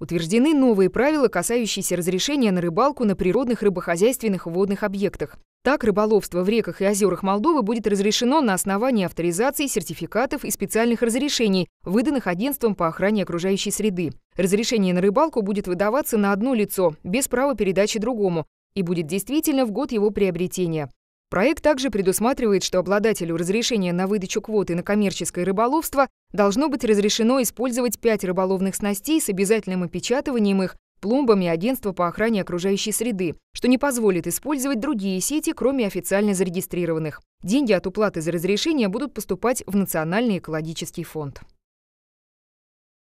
Утверждены новые правила, касающиеся разрешения на рыбалку на природных рыбохозяйственных водных объектах. Так, рыболовство в реках и озерах Молдовы будет разрешено на основании авторизации, сертификатов и специальных разрешений, выданных Агентством по охране окружающей среды. Разрешение на рыбалку будет выдаваться на одно лицо, без права передачи другому, и будет действительно в год его приобретения. Проект также предусматривает, что обладателю разрешения на выдачу квоты на коммерческое рыболовство должно быть разрешено использовать пять рыболовных снастей с обязательным опечатыванием их пломбами Агентства по охране окружающей среды, что не позволит использовать другие сети, кроме официально зарегистрированных. Деньги от уплаты за разрешение будут поступать в Национальный экологический фонд.